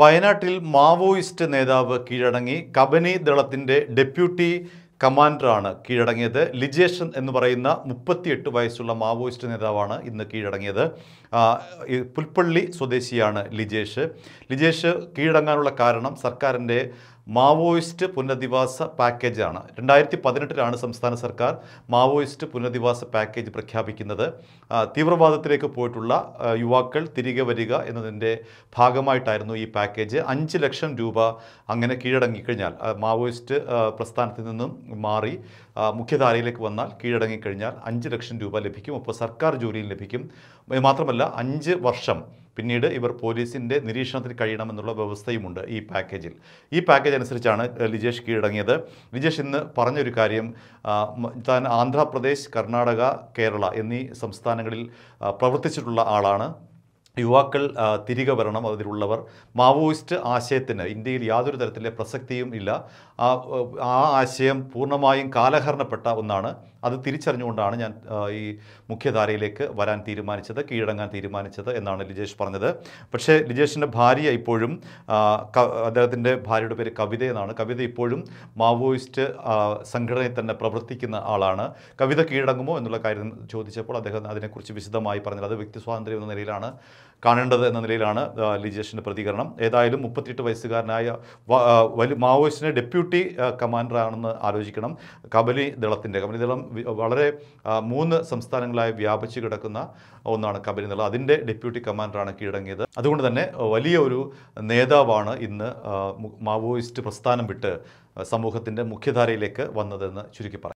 വയനാട്ടിൽ മാവോയിസ്റ്റ് നേതാവ് കീഴടങ്ങി കബനി ദളത്തിൻ്റെ ഡെപ്യൂട്ടി കമാൻഡറാണ് കീഴടങ്ങിയത് ലിജേഷൻ എന്ന് പറയുന്ന മുപ്പത്തിയെട്ട് വയസ്സുള്ള മാവോയിസ്റ്റ് നേതാവാണ് ഇന്ന് കീഴടങ്ങിയത് പുൽപ്പള്ളി സ്വദേശിയാണ് ലിജേഷ് ലിജേഷ് കീഴടങ്ങാനുള്ള കാരണം സർക്കാരിൻ്റെ മാവോയിസ്റ്റ് പുനരധിവാസ പാക്കേജാണ് രണ്ടായിരത്തി പതിനെട്ടിലാണ് സംസ്ഥാന സർക്കാർ മാവോയിസ്റ്റ് പുനരധിവാസ പാക്കേജ് പ്രഖ്യാപിക്കുന്നത് തീവ്രവാദത്തിലേക്ക് പോയിട്ടുള്ള യുവാക്കൾ തിരികെ വരിക എന്നതിൻ്റെ ഭാഗമായിട്ടായിരുന്നു ഈ പാക്കേജ് അഞ്ച് ലക്ഷം രൂപ അങ്ങനെ കീഴടങ്ങിക്കഴിഞ്ഞാൽ മാവോയിസ്റ്റ് പ്രസ്ഥാനത്തിൽ നിന്നും മാറി മുഖ്യധാരയിലേക്ക് വന്നാൽ കീഴടങ്ങിക്കഴിഞ്ഞാൽ അഞ്ച് ലക്ഷം രൂപ ലഭിക്കും അപ്പോൾ സർക്കാർ ജോലിയും ലഭിക്കും മാത്രമല്ല അഞ്ച് വർഷം പിന്നീട് ഇവർ പോലീസിൻ്റെ നിരീക്ഷണത്തിൽ കഴിയണമെന്നുള്ള വ്യവസ്ഥയുമുണ്ട് ഈ പാക്കേജിൽ ഈ പാക്കേജ് അനുസരിച്ചാണ് ലിജേഷ് കീഴടങ്ങിയത് ലിജേഷ് ഇന്ന് പറഞ്ഞൊരു കാര്യം താൻ ആന്ധ്രാപ്രദേശ് കർണാടക കേരള എന്നീ സംസ്ഥാനങ്ങളിൽ പ്രവർത്തിച്ചിട്ടുള്ള ആളാണ് യുവാക്കൾ തിരികെ വരണം അതിലുള്ളവർ മാവോയിസ്റ്റ് ആശയത്തിന് ഇന്ത്യയിൽ യാതൊരു തരത്തിലെ പ്രസക്തിയും ഇല്ല ആ ആശയം പൂർണ്ണമായും കാലഹരണപ്പെട്ട ഒന്നാണ് അത് തിരിച്ചറിഞ്ഞുകൊണ്ടാണ് ഞാൻ ഈ മുഖ്യധാരയിലേക്ക് വരാൻ തീരുമാനിച്ചത് കീഴടങ്ങാൻ തീരുമാനിച്ചത് എന്നാണ് ലിജേഷ് പറഞ്ഞത് പക്ഷേ ലിജേഷിൻ്റെ ഭാര്യ ഇപ്പോഴും അദ്ദേഹത്തിൻ്റെ ഭാര്യയുടെ പേര് കവിത എന്നാണ് കവിത ഇപ്പോഴും മാവോയിസ്റ്റ് സംഘടനയിൽ തന്നെ പ്രവർത്തിക്കുന്ന ആളാണ് കവിത കീഴടങ്ങുമോ എന്നുള്ള കാര്യം ചോദിച്ചപ്പോൾ അദ്ദേഹം അതിനെക്കുറിച്ച് വിശദമായി പറഞ്ഞത് അത് വ്യക്തി സ്വാതന്ത്ര്യം എന്ന നിലയിലാണ് കാണേണ്ടത് എന്ന നിലയിലാണ് ലിജേഷിൻ്റെ പ്രതികരണം ഏതായാലും മുപ്പത്തിയെട്ട് വയസ്സുകാരനായ വലിയ മാവോയിസ്റ്റിനെ ഡെപ്യൂട്ടി കമാൻഡറാണെന്ന് ആലോചിക്കണം കബലി ദളത്തിൻ്റെ കബലി ദളം വളരെ മൂന്ന് സംസ്ഥാനങ്ങളായി വ്യാപിച്ചു കിടക്കുന്ന ഒന്നാണ് കബലി ദളം അതിൻ്റെ ഡെപ്യൂട്ടി കമാൻഡറാണ് കീഴടങ്ങിയത് അതുകൊണ്ട് തന്നെ വലിയ ഒരു നേതാവാണ് ഇന്ന് മാവോയിസ്റ്റ് പ്രസ്ഥാനം വിട്ട് സമൂഹത്തിൻ്റെ മുഖ്യധാരയിലേക്ക് വന്നതെന്ന് ചുരുക്കി പറയാം